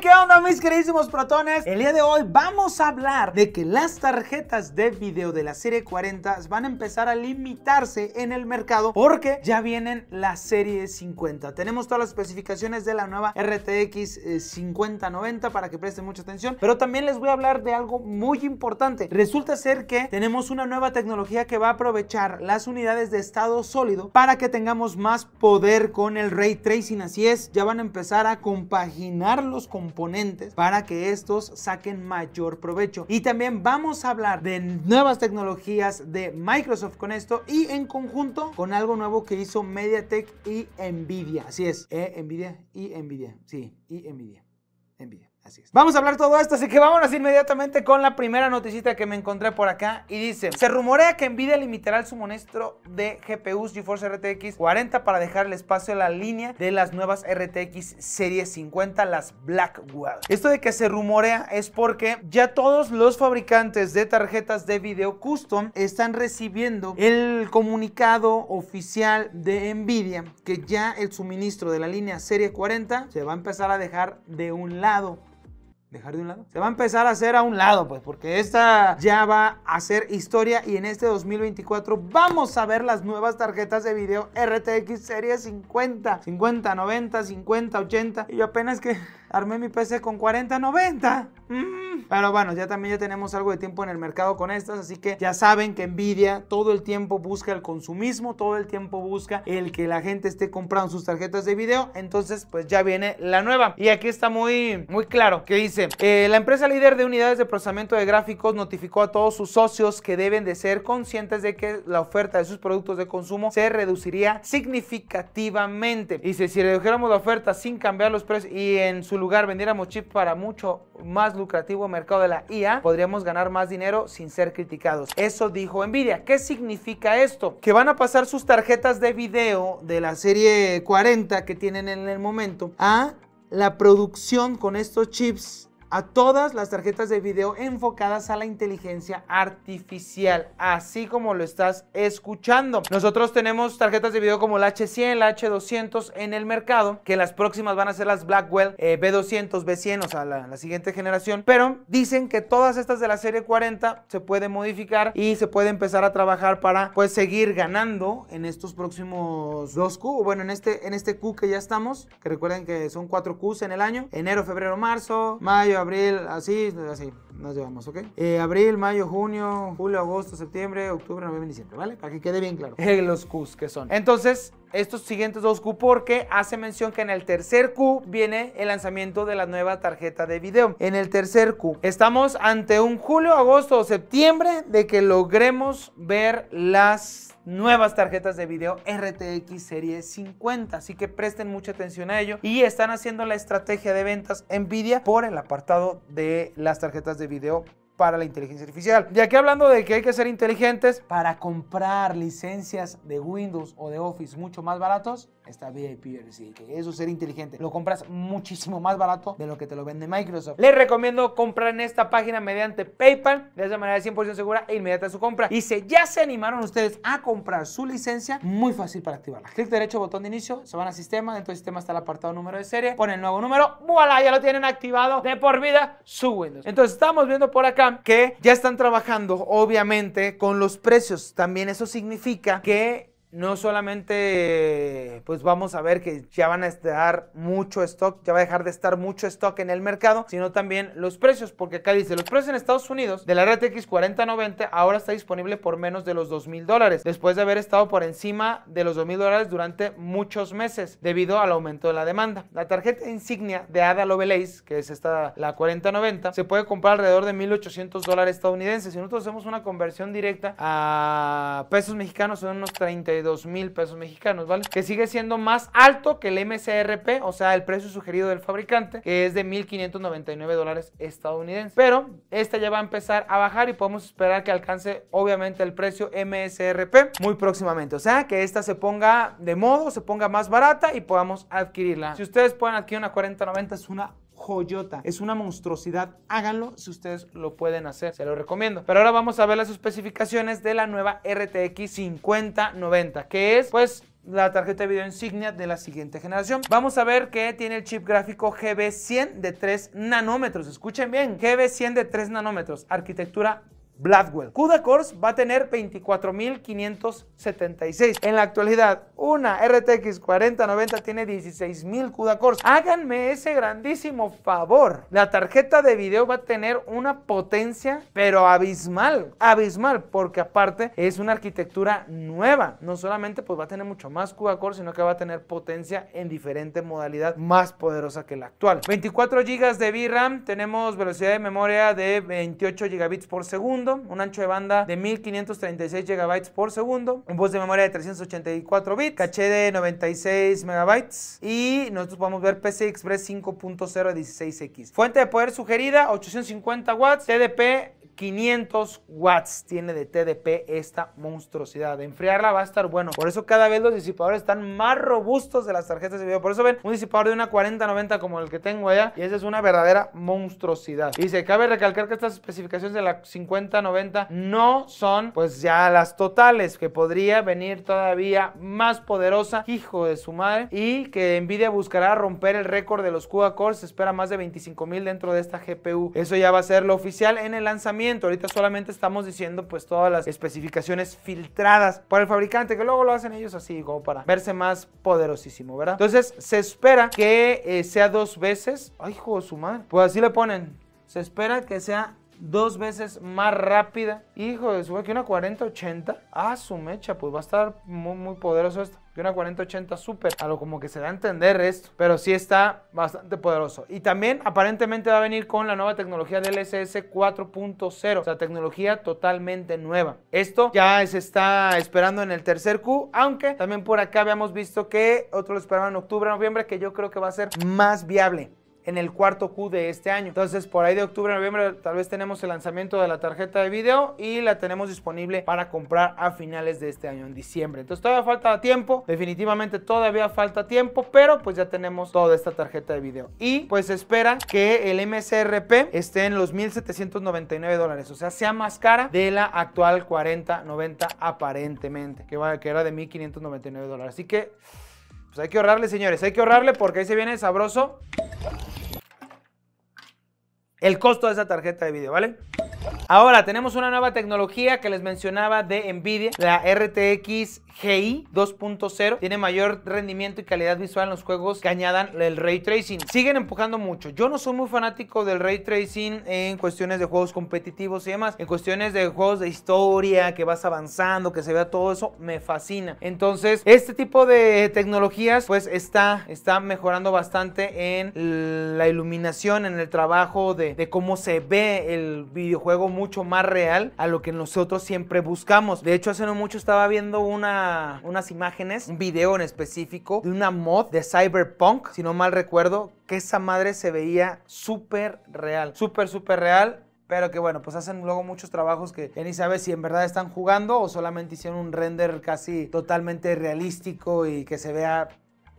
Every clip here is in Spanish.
¿qué onda mis queridísimos protones? El día de hoy vamos a hablar de que las tarjetas de video de la serie 40 van a empezar a limitarse en el mercado porque ya vienen la serie 50. Tenemos todas las especificaciones de la nueva RTX 5090 eh, para que presten mucha atención, pero también les voy a hablar de algo muy importante. Resulta ser que tenemos una nueva tecnología que va a aprovechar las unidades de estado sólido para que tengamos más poder con el ray tracing. Así es, ya van a empezar a compaginarlos con componentes para que estos saquen mayor provecho. Y también vamos a hablar de nuevas tecnologías de Microsoft con esto y en conjunto con algo nuevo que hizo MediaTek y Nvidia. Así es, eh, Nvidia y Nvidia. Sí, y Nvidia. Nvidia. Así es. Vamos a hablar todo esto, así que vámonos inmediatamente con la primera noticita que me encontré por acá. Y dice, se rumorea que Nvidia limitará el suministro de GPUs GeForce RTX 40 para dejarle espacio a la línea de las nuevas RTX Serie 50, las Blackwell. Esto de que se rumorea es porque ya todos los fabricantes de tarjetas de video custom están recibiendo el comunicado oficial de Nvidia que ya el suministro de la línea Serie 40 se va a empezar a dejar de un lado dejar de un lado. Se va a empezar a hacer a un lado, pues, porque esta ya va a ser historia y en este 2024 vamos a ver las nuevas tarjetas de video RTX Serie 50, 50, 90, 50, 80. Y yo apenas que armé mi PC con 40, 90. Pero bueno, ya también ya tenemos algo de tiempo en el mercado con estas, así que ya saben que Nvidia todo el tiempo busca el consumismo, todo el tiempo busca el que la gente esté comprando sus tarjetas de video, entonces pues ya viene la nueva. Y aquí está muy, muy claro que dice, eh, la empresa líder de unidades de procesamiento de gráficos notificó a todos sus socios que deben de ser conscientes de que la oferta de sus productos de consumo se reduciría significativamente. Y si, si redujéramos la oferta sin cambiar los precios y en su lugar vendiéramos chips para mucho más lucrativo mercado de la IA, podríamos ganar más dinero sin ser criticados. Eso dijo Nvidia. ¿Qué significa esto? Que van a pasar sus tarjetas de video de la serie 40 que tienen en el momento a la producción con estos chips a todas las tarjetas de video enfocadas a la inteligencia artificial, así como lo estás escuchando. Nosotros tenemos tarjetas de video como la H100, la H200 en el mercado, que las próximas van a ser las Blackwell B200, eh, B100, o sea, la, siguiente generación, pero dicen que todas estas de la serie 40 se pueden modificar y se puede empezar a trabajar para pues seguir ganando en estos próximos dos q bueno, en este, en este Q que ya estamos, que recuerden que son cuatro qs en el año, enero, febrero, marzo, mayo, abril, así, así, nos llevamos, ¿ok? Eh, abril, mayo, junio, julio, agosto, septiembre, octubre, noviembre, diciembre, ¿vale? Para que quede bien claro. los Qs que son. Entonces, estos siguientes dos Q porque hace mención que en el tercer Q viene el lanzamiento de la nueva tarjeta de video. En el tercer Q estamos ante un julio, agosto o septiembre de que logremos ver las nuevas tarjetas de video RTX Serie 50. Así que presten mucha atención a ello. Y están haciendo la estrategia de ventas Nvidia por el apartado de las tarjetas de video para la inteligencia artificial. Y aquí hablando de que hay que ser inteligentes, para comprar licencias de Windows o de Office mucho más baratos, está VIP que eso es ser inteligente. Lo compras muchísimo más barato de lo que te lo vende Microsoft. Les recomiendo comprar en esta página mediante PayPal, de esa manera 100% segura e inmediata su compra. Y si ya se animaron ustedes a comprar su licencia, muy fácil para activarla. Clic derecho, botón de inicio, se van a sistema, dentro del sistema está el apartado número de serie, ponen el nuevo número, voilà, ya lo tienen activado de por vida su Windows. Entonces estamos viendo por acá que ya están trabajando obviamente con los precios. También eso significa que no solamente pues vamos a ver que ya van a estar mucho stock, ya va a dejar de estar mucho stock en el mercado, sino también los precios, porque acá dice, los precios en Estados Unidos de la RTX 4090 ahora está disponible por menos de los 2 mil dólares, después de haber estado por encima de los 2 mil dólares durante muchos meses, debido al aumento de la demanda. La tarjeta insignia de Ada Lovelace, que es esta, la 4090, se puede comprar alrededor de 1800 dólares estadounidenses. Si nosotros hacemos una conversión directa a pesos mexicanos, son unos 32 2 mil pesos mexicanos, ¿vale? Que sigue siendo más alto que el MSRP, o sea, el precio sugerido del fabricante, que es de 1.599 dólares estadounidenses. Pero esta ya va a empezar a bajar y podemos esperar que alcance, obviamente, el precio MSRP muy próximamente. O sea, que esta se ponga de modo, se ponga más barata y podamos adquirirla. Si ustedes pueden adquirir una 4090 es una joyota. Es una monstruosidad. Háganlo si ustedes lo pueden hacer. Se lo recomiendo. Pero ahora vamos a ver las especificaciones de la nueva RTX 5090, que es pues la tarjeta de video insignia de la siguiente generación. Vamos a ver que tiene el chip gráfico GB100 de 3 nanómetros. Escuchen bien, GB100 de 3 nanómetros, arquitectura Blackwell. CUDA Cores va a tener 24.576. En la actualidad, una RTX 4090 tiene 16.000 CUDA Cores. Háganme ese grandísimo favor. La tarjeta de video va a tener una potencia, pero abismal. Abismal, porque aparte es una arquitectura nueva. No solamente pues va a tener mucho más CUDA Cores sino que va a tener potencia en diferente modalidad más poderosa que la actual. 24 GB de VRAM, tenemos velocidad de memoria de 28 GB por segundo un ancho de banda de 1536 GB por segundo, un bus de memoria de 384 bits, caché de 96 MB y nosotros podemos ver PCI Express 5.0 16X. Fuente de poder sugerida 850 watts, TDP 500 watts tiene de TDP esta monstruosidad. De enfriarla va a estar bueno. Por eso cada vez los disipadores están más robustos de las tarjetas de video. Por eso ven un disipador de una 4090 como el que tengo allá. Y esa es una verdadera monstruosidad. Y se cabe recalcar que estas especificaciones de la 5090 no son pues ya las totales. Que podría venir todavía más poderosa. Hijo de su madre. Y que Nvidia buscará romper el récord de los CUDA Core. Se espera más de 25 mil dentro de esta GPU. Eso ya va a ser lo oficial en el lanzamiento Ahorita solamente estamos diciendo pues todas las especificaciones filtradas por el fabricante, que luego lo hacen ellos así como para verse más poderosísimo, ¿verdad? Entonces se espera que eh, sea dos veces. Ay, hijo de su madre. Pues así le ponen. Se espera que sea dos veces más rápida. Hijo de su que una 4080. Ah, su mecha, pues va a estar muy, muy poderoso esto. Que una 4080 super. A lo como que se da a entender esto. Pero sí está bastante poderoso. Y también aparentemente va a venir con la nueva tecnología del ss 4.0. O sea, tecnología totalmente nueva. Esto ya se está esperando en el tercer Q. Aunque también por acá habíamos visto que otro lo esperaban en octubre, noviembre. Que yo creo que va a ser más viable en el cuarto Q de este año. Entonces, por ahí de octubre a noviembre tal vez tenemos el lanzamiento de la tarjeta de video y la tenemos disponible para comprar a finales de este año, en diciembre. Entonces, todavía falta tiempo, definitivamente todavía falta tiempo, pero pues ya tenemos toda esta tarjeta de video. Y pues espera que el MSRP esté en los 1.799 dólares, o sea, sea más cara de la actual 4090 aparentemente, que, que era de 1.599 dólares. Así que... Pues hay que ahorrarle, señores. Hay que ahorrarle porque ahí se viene sabroso el costo de esa tarjeta de video, ¿vale? Ahora tenemos una nueva tecnología que les mencionaba de Nvidia, la RTX GI 2.0 tiene mayor rendimiento y calidad visual en los juegos que añadan el ray tracing. Siguen empujando mucho. Yo no soy muy fanático del ray tracing en cuestiones de juegos competitivos y demás. En cuestiones de juegos de historia, que vas avanzando, que se vea todo eso, me fascina. Entonces, este tipo de tecnologías pues está, está mejorando bastante en la iluminación, en el trabajo de, de cómo se ve el videojuego mucho más real a lo que nosotros siempre buscamos. De hecho, hace no mucho estaba viendo una unas imágenes, un video en específico de una mod de Cyberpunk, si no mal recuerdo, que esa madre se veía súper real, súper, súper real. Pero que bueno, pues hacen luego muchos trabajos que ya ni sabes si en verdad están jugando o solamente hicieron un render casi totalmente realístico y que se vea,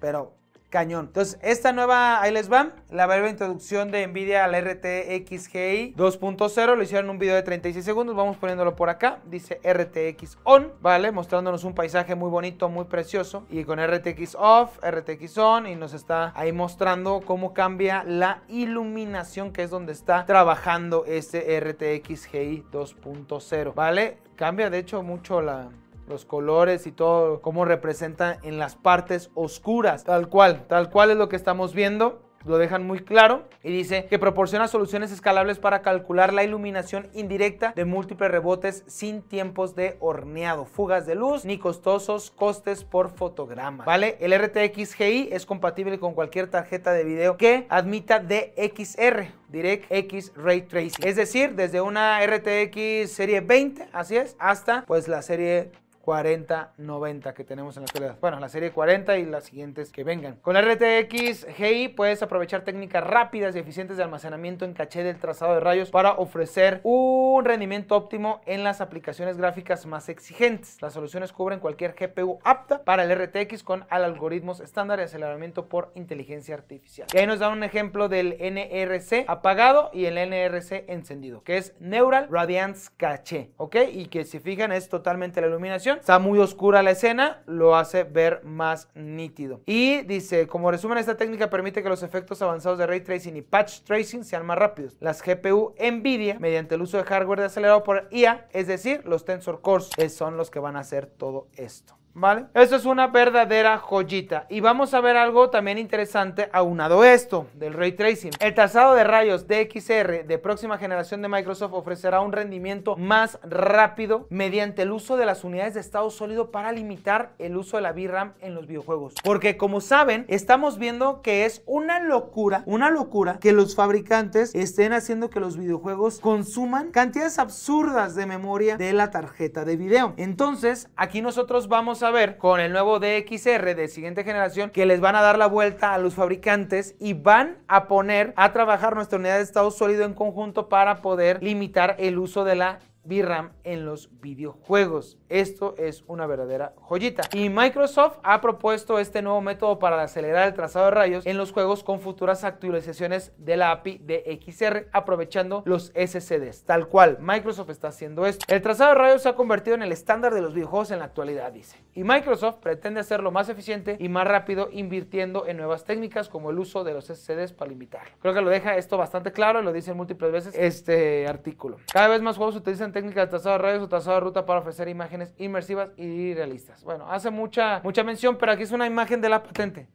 pero cañón. Entonces, esta nueva, ahí les va, la breve introducción de NVIDIA al RTXGI 2.0. Lo hicieron en un video de 36 segundos, vamos poniéndolo por acá. Dice RTX ON, ¿vale? Mostrándonos un paisaje muy bonito, muy precioso. Y con RTX OFF, RTX ON, y nos está ahí mostrando cómo cambia la iluminación, que es donde está trabajando este RTX 2.0, ¿vale? Cambia, de hecho, mucho la los colores y todo, cómo representa en las partes oscuras. Tal cual, tal cual es lo que estamos viendo lo dejan muy claro y dice que proporciona soluciones escalables para calcular la iluminación indirecta de múltiples rebotes sin tiempos de horneado, fugas de luz ni costosos costes por fotograma. ¿Vale? El RTX GI es compatible con cualquier tarjeta de video que admita DXR, DirectX Ray Tracing. Es decir, desde una RTX serie 20, así es, hasta pues la serie 4090 que tenemos en la actualidad. Bueno, la serie 40 y las siguientes que vengan. Con la RTX GI puedes aprovechar técnicas rápidas y eficientes de almacenamiento en caché del trazado de rayos para ofrecer un rendimiento óptimo en las aplicaciones gráficas más exigentes. Las soluciones cubren cualquier GPU apta para el RTX con algoritmos estándar de aceleramiento por inteligencia artificial. Y ahí nos da un ejemplo del NRC apagado y el NRC encendido, que es Neural Radiance Caché, ¿ok? Y que si fijan es totalmente la iluminación Está muy oscura la escena, lo hace ver más nítido. Y dice, como resumen, esta técnica permite que los efectos avanzados de ray tracing y patch tracing sean más rápidos. Las GPU NVIDIA, mediante el uso de hardware de acelerado por IA, es decir, los Tensor Cores, eh, son los que van a hacer todo esto. ¿Vale? Esto es una verdadera joyita. Y vamos a ver algo también interesante aunado esto del ray tracing. El trazado de rayos DXR de próxima generación de Microsoft ofrecerá un rendimiento más rápido mediante el uso de las unidades de estado sólido para limitar el uso de la VRAM en los videojuegos. Porque como saben, estamos viendo que es una locura, una locura que los fabricantes estén haciendo que los videojuegos consuman cantidades absurdas de memoria de la tarjeta de video. Entonces, aquí nosotros vamos a a ver con el nuevo DXR de siguiente generación que les van a dar la vuelta a los fabricantes y van a poner a trabajar nuestra unidad de estado sólido en conjunto para poder limitar el uso de la VRAM en los videojuegos. Esto es una verdadera joyita. Y Microsoft ha propuesto este nuevo método para acelerar el trazado de rayos en los juegos con futuras actualizaciones de la API de XR aprovechando los SSDs. Tal cual, Microsoft está haciendo esto. El trazado de rayos se ha convertido en el estándar de los videojuegos en la actualidad, dice. Y Microsoft pretende hacerlo más eficiente y más rápido invirtiendo en nuevas técnicas como el uso de los SSDs para limitarlo. Creo que lo deja esto bastante claro lo dicen múltiples veces este artículo. Cada vez más juegos utilizan técnicas de trazado de rayos o trazado de ruta para ofrecer imágenes inmersivas y realistas. Bueno, hace mucha, mucha mención, pero aquí es una imagen de la patente.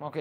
Ok.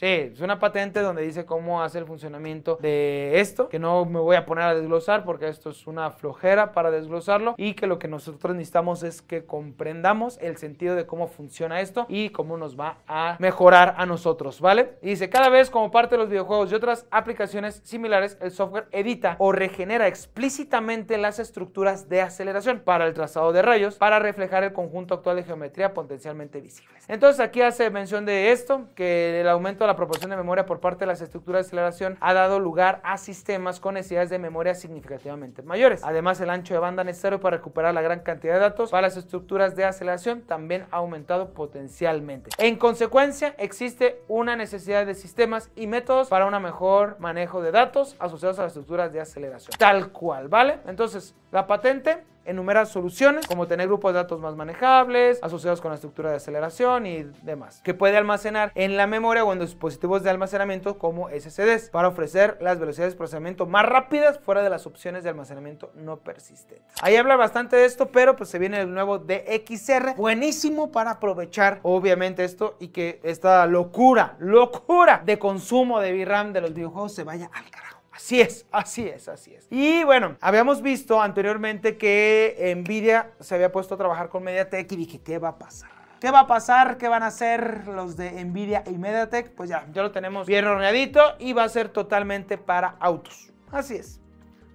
Sí, es una patente donde dice cómo hace el funcionamiento de esto, que no me voy a poner a desglosar porque esto es una flojera para desglosarlo y que lo que nosotros necesitamos es que comprendamos el sentido de cómo funciona esto y cómo nos va a mejorar a nosotros, ¿vale? Y dice, cada vez como parte de los videojuegos y otras aplicaciones similares, el software edita o regenera explícitamente las estructuras de aceleración para el trazado de rayos para reflejar el conjunto actual de geometría potencialmente visibles. Entonces aquí hace mención de esto, que el aumento de la proporción de memoria por parte de las estructuras de aceleración ha dado lugar a sistemas con necesidades de memoria significativamente mayores. Además, el ancho de banda necesario para recuperar la gran cantidad de datos para las estructuras de aceleración también ha aumentado potencialmente. En consecuencia, existe una necesidad de sistemas y métodos para un mejor manejo de datos asociados a las estructuras de aceleración. Tal cual, ¿vale? Entonces, la patente enumera soluciones como tener grupos de datos más manejables, asociados con la estructura de aceleración y demás, que puede almacenar en la memoria o en dispositivos de almacenamiento como SSDs para ofrecer las velocidades de procesamiento más rápidas fuera de las opciones de almacenamiento no persistentes. Ahí habla bastante de esto, pero pues se viene el nuevo DXR, buenísimo para aprovechar obviamente esto y que esta locura, locura de consumo de VRAM de los videojuegos se vaya al carajo. Así es, así es, así es. Y bueno, habíamos visto anteriormente que Nvidia se había puesto a trabajar con MediaTek y dije, ¿qué va a pasar? ¿Qué va a pasar? ¿Qué van a hacer los de Nvidia y MediaTek? Pues ya, ya lo tenemos bien horneadito y va a ser totalmente para autos. Así es,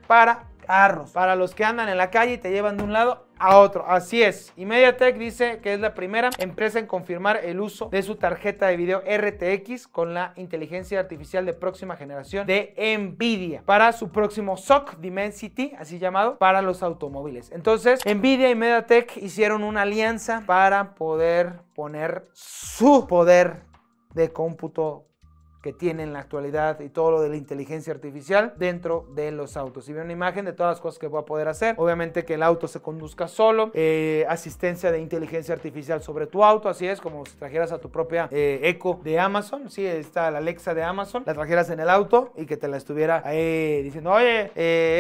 para carros, para los que andan en la calle y te llevan de un lado a otro. Así es. Y MediaTek dice que es la primera empresa en confirmar el uso de su tarjeta de video RTX con la inteligencia artificial de próxima generación de Nvidia para su próximo SOC Dimensity, así llamado, para los automóviles. Entonces, Nvidia y MediaTek hicieron una alianza para poder poner su poder de cómputo que tiene en la actualidad y todo lo de la inteligencia artificial dentro de los autos. Y veo una imagen de todas las cosas que voy a poder hacer. Obviamente que el auto se conduzca solo, eh, asistencia de inteligencia artificial sobre tu auto, así es como si trajeras a tu propia eh, eco Echo de Amazon, sí, está la Alexa de Amazon, la trajeras en el auto y que te la estuviera ahí eh, diciendo, oye,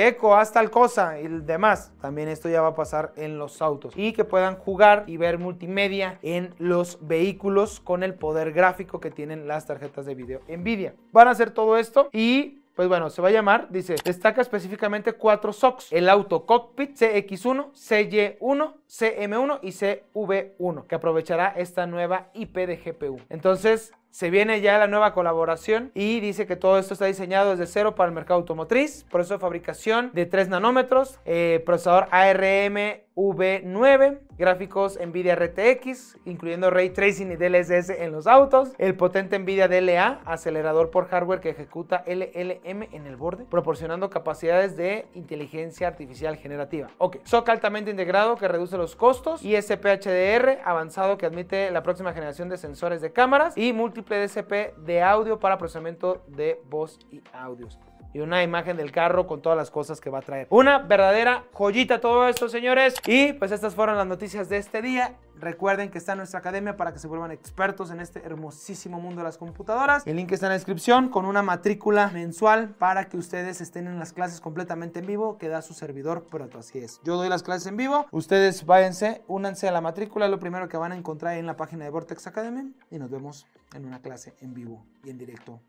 eco, Echo, haz tal cosa y demás. También esto ya va a pasar en los autos y que puedan jugar y ver multimedia en los vehículos con el poder gráfico que tienen las tarjetas de video NVIDIA. Van a hacer todo esto y pues bueno, se va a llamar, dice, destaca específicamente cuatro socks. el auto cockpit CX1, CY1, CM1 y CV1, que aprovechará esta nueva IP de GPU. Entonces, se viene ya la nueva colaboración y dice que todo esto está diseñado desde cero para el mercado automotriz, proceso de fabricación de 3 nanómetros, eh, procesador ARM V9, gráficos NVIDIA RTX, incluyendo ray tracing y DLSS en los autos, el potente NVIDIA DLA, acelerador por hardware que ejecuta LLM en el borde, proporcionando capacidades de inteligencia artificial generativa. Ok, SOC altamente integrado que reduce los costos, ISP HDR avanzado que admite la próxima generación de sensores de cámaras y múltiples DSP de audio para procesamiento de voz y audios y una imagen del carro con todas las cosas que va a traer. Una verdadera joyita todo esto, señores. Y pues estas fueron las noticias de este día. Recuerden que está nuestra academia para que se vuelvan expertos en este hermosísimo mundo de las computadoras. El link está en la descripción con una matrícula mensual para que ustedes estén en las clases completamente en vivo que da su servidor pronto. Así es. Yo doy las clases en vivo. Ustedes váyanse, únanse a la matrícula. Lo primero que van a encontrar en la página de Vortex Academy. Y nos vemos en una clase en vivo y en directo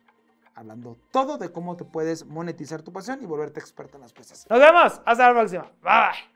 hablando todo de cómo te puedes monetizar tu pasión y volverte experto en las pesas. Nos vemos, hasta la próxima. Bye bye.